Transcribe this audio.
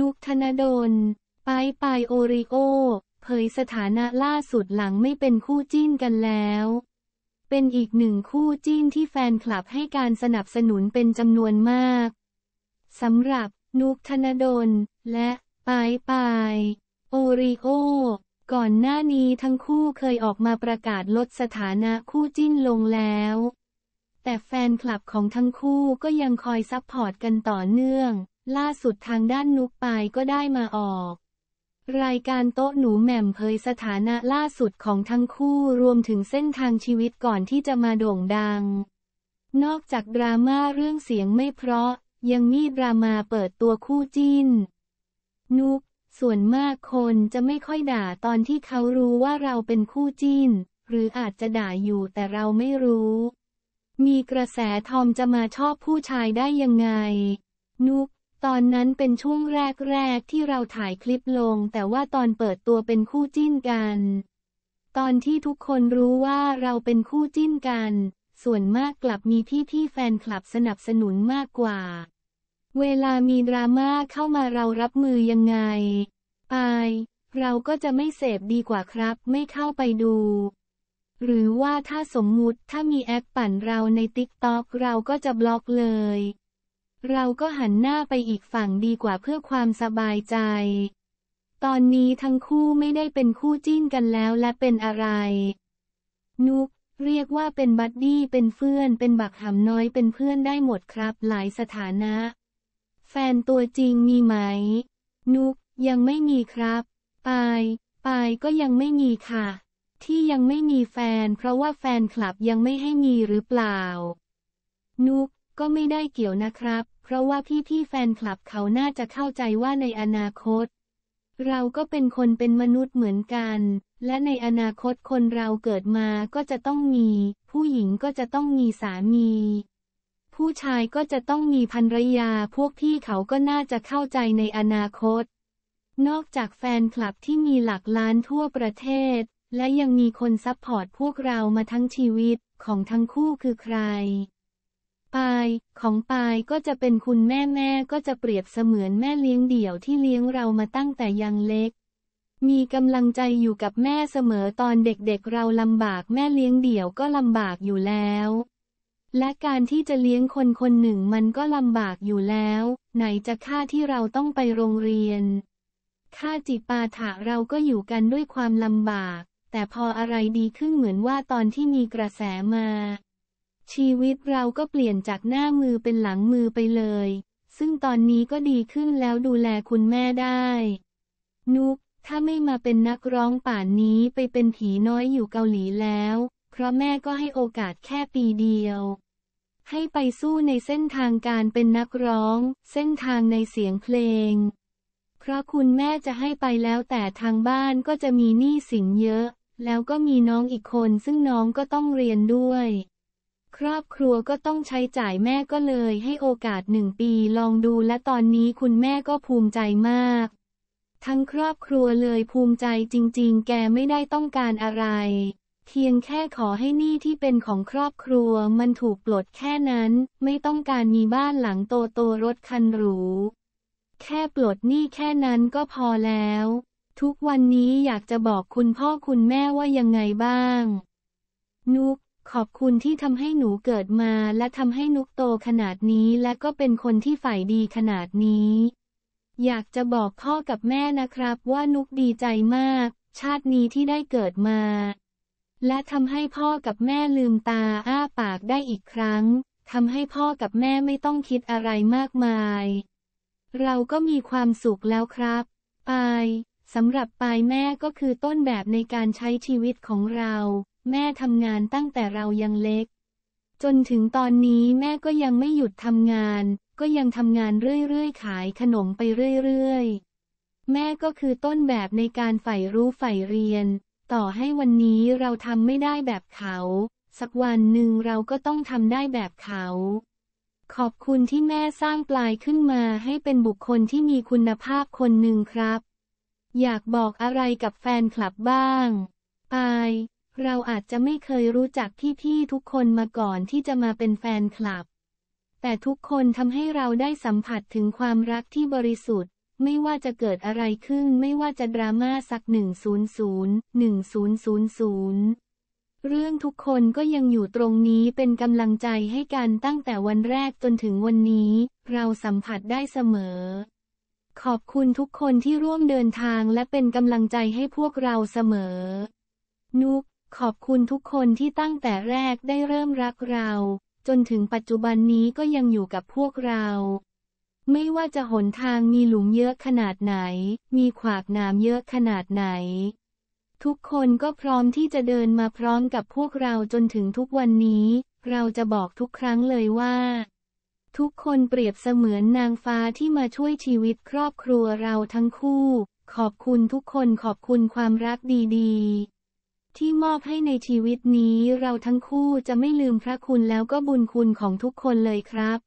นุกธนดลไปไปโอริโอเผยสถานะล่าสุดหลังไม่เป็นคู่จิ้นกันแล้ว เป็นอีกหนึ่งคู่จิ้นที่แฟนคลับให้การสนับสนุนเป็นจำนวนมากสำหรับนุกธนดลและปาย ปาย โอริโอ ก่อนหน้านี้ทั้งคู่เคยออกมาประกาศลดสถานะคู่จิ้นลงแล้ว แต่แฟนคลับของทั้งคู่ก็ยังคอยซัพพอร์ตกันต่อเนื่องล่าสุดทางด้านนุกปายก็ได้มาออก รายการโต๊ะหนูแหม่มเผยสถานะล่าสุดของทั้งคู่รวมถึงเส้นทางชีวิตก่อนที่จะมาโด่งดัง นอกจากดราม่าเรื่องเสียงไม่เพราะยังมีดราม่าเปิดตัวคู่จิ้นนุกส่วนมากคนจะไม่ค่อยด่าตอนที่เขารู้ว่าเราเป็นคู่จิ้นหรืออาจจะด่าอยู่แต่เราไม่รู้ มีกระแสทอมจะมาชอบผู้ชายได้ยังไง นุกตอนนั้นเป็นช่วงแรกๆที่เราถ่ายคลิปลง แต่ว่าตอนเปิดตัวเป็นคู่จิ้นกัน ตอนที่ทุกคนรู้ว่าเราเป็นคู่จิ้นกันส่วนมากกลับมีพี่ี่แฟนคลับสนับสนุนมากกว่า เวลามีดราม่าเข้ามาเรารับมือยังไงไป เราก็จะไม่เสพดีกว่าครับ ไม่เข้าไปดูหรือว่าถ้าสมมุติถ้ามีแอปปั่นเราในติ๊กต็อกเราก็จะบล็อกเลยเราก็หันหน้าไปอีกฝั่งดีกว่าเพื่อความสบายใจ ตอนนี้ทั้งคู่ไม่ได้เป็นคู่จิ้นกันแล้วและเป็นอะไร นุกเรียกว่าเป็นบัดดี้เป็นเพื่อนเป็นบักหำน้อยเป็นเพื่อนได้หมดครับ หลายสถานะ แฟนตัวจริงมีไหม นุกยังไม่มีครับ ปาย ปายก็ยังไม่มีค่ะ ที่ยังไม่มีแฟน เพราะว่าแฟนคลับยังไม่ให้มีหรือเปล่า นุกก็ไม่ได้เกี่ยวนะครับ เพราะว่าพี่ๆแฟนคลับเขาน่าจะเข้าใจว่าในอนาคต เราก็เป็นคนเป็นมนุษย์เหมือนกัน และในอนาคตคนเราเกิดมาก็จะต้องมี ผู้หญิงก็จะต้องมีสามี ผู้ชายก็จะต้องมีภรรยาพวกพี่เขาก็น่าจะเข้าใจในอนาคต นอกจากแฟนคลับที่มีหลักล้านทั่วประเทศ และยังมีคนซัพพอร์ตพวกเรามาทั้งชีวิตของทั้งคู่คือใครปาย ของปายก็จะเป็นคุณแม่แม่ก็จะเปรียบเสมือนแม่เลี้ยงเดี่ยวที่เลี้ยงเรามาตั้งแต่ยังเล็ก มีกำลังใจอยู่กับแม่เสมอตอนเด็กๆเเราลำบากแม่เลี้ยงเดี่ยวก็ลำบากอยู่แล้ว และการที่จะเลี้ยงคนคนหนึ่งมันก็ลำบากอยู่แล้ว ไหนจะค่าที่เราต้องไปโรงเรียน ค่าจิปาถะเราก็อยู่กันด้วยความลำบากแต่พออะไรดีขึ้นเหมือนว่าตอนที่มีกระแสมาชีวิตเราก็เปลี่ยนจากหน้ามือเป็นหลังมือไปเลย ซึ่งตอนนี้ก็ดีขึ้นแล้วดูแลคุณแม่ได้ นุก ถ้าไม่มาเป็นนักร้องป่านนี้ไปเป็นผีน้อยอยู่เกาหลีแล้ว เพราะแม่ก็ให้โอกาสแค่ปีเดียว ให้ไปสู้ในเส้นทางการเป็นนักร้อง เส้นทางในเสียงเพลง เพราะคุณแม่จะให้ไปแล้วแต่ทางบ้านก็จะมีหนี้สินเยอะ แล้วก็มีน้องอีกคนซึ่งน้องก็ต้องเรียนด้วยครอบครัวก็ต้องใช้จ่ายแม่ก็เลย ให้โอกาสหนึ่งปีลองดูและตอนนี้คุณแม่ก็ภูมิใจมาก ทั้งครอบครัวเลยภูมิใจจริง ๆ แกไม่ได้ต้องการอะไรเพียงแค่ขอให้หนี้ที่เป็นของครอบครัว มันถูกปลดแค่นั้น ไม่ต้องการมีบ้านหลังโตโตรถคันหรูแค่ปลดหนี้แค่นั้นก็พอแล้ว ทุกวันนี้อยากจะบอกคุณพ่อคุณแม่ว่ายังไงบ้าง นุกขอบคุณที่ทำให้หนูเกิดมาและทำให้นุกโตขนาดนี้และก็เป็นคนที่ฝ่ายดีขนาดนี้ อยากจะบอกพ่อกับแม่นะครับว่านุกดีใจมาก ชาตินี้ที่ได้เกิดมา และทำให้พ่อกับแม่ลืมตาอ้าปากได้อีกครั้งทำให้พ่อกับแม่ไม่ต้องคิดอะไรมากมาย เราก็มีความสุขแล้วครับ ปายสำหรับปายแม่ก็คือต้นแบบในการใช้ชีวิตของเราแม่ทำงานตั้งแต่เรายังเล็ก จนถึงตอนนี้แม่ก็ยังไม่หยุดทำงาน ก็ยังทำงานเรื่อย ๆ ขายขนมไปเรื่อย ๆ แม่ก็คือต้นแบบในการใฝ่รู้ใฝ่เรียน ต่อให้วันนี้เราทำไม่ได้แบบเขา สักวันหนึ่งเราก็ต้องทำได้แบบเขา ขอบคุณที่แม่สร้างปลายขึ้นมาให้เป็นบุคคลที่มีคุณภาพคนหนึ่งครับ อยากบอกอะไรกับแฟนคลับบ้างไปเราอาจจะไม่เคยรู้จักพี่ๆทุกคนมาก่อนที่จะมาเป็นแฟนคลับ แต่ทุกคนทำให้เราได้สัมผัสถึงความรักที่บริสุทธิ์ ไม่ว่าจะเกิดอะไรขึ้นไม่ว่าจะดราม่าสัก 100 1000 เรื่องทุกคนก็ยังอยู่ตรงนี้เป็นกำลังใจให้กันตั้งแต่วันแรกจนถึงวันนี้ เราสัมผัสได้เสมอ ขอบคุณทุกคนที่ร่วมเดินทางและเป็นกำลังใจให้พวกเราเสมอ นุกขอบคุณทุกคนที่ตั้งแต่แรกได้เริ่มรักเรา จนถึงปัจจุบันนี้ก็ยังอยู่กับพวกเรา ไม่ว่าจะหนทางมีหลุมเยอะขนาดไหน มีขวากน้ำเยอะขนาดไหน ทุกคนก็พร้อมที่จะเดินมาพร้อมกับพวกเราจนถึงทุกวันนี้ เราจะบอกทุกครั้งเลยว่า ทุกคนเปรียบเสมือนนางฟ้าที่มาช่วยชีวิตครอบครัวเราทั้งคู่ ขอบคุณทุกคนขอบคุณความรักดี ๆที่มอบให้ในชีวิตนี้เราทั้งคู่จะไม่ลืมพระคุณแล้วก็บุญคุณของทุกคนเลยครับ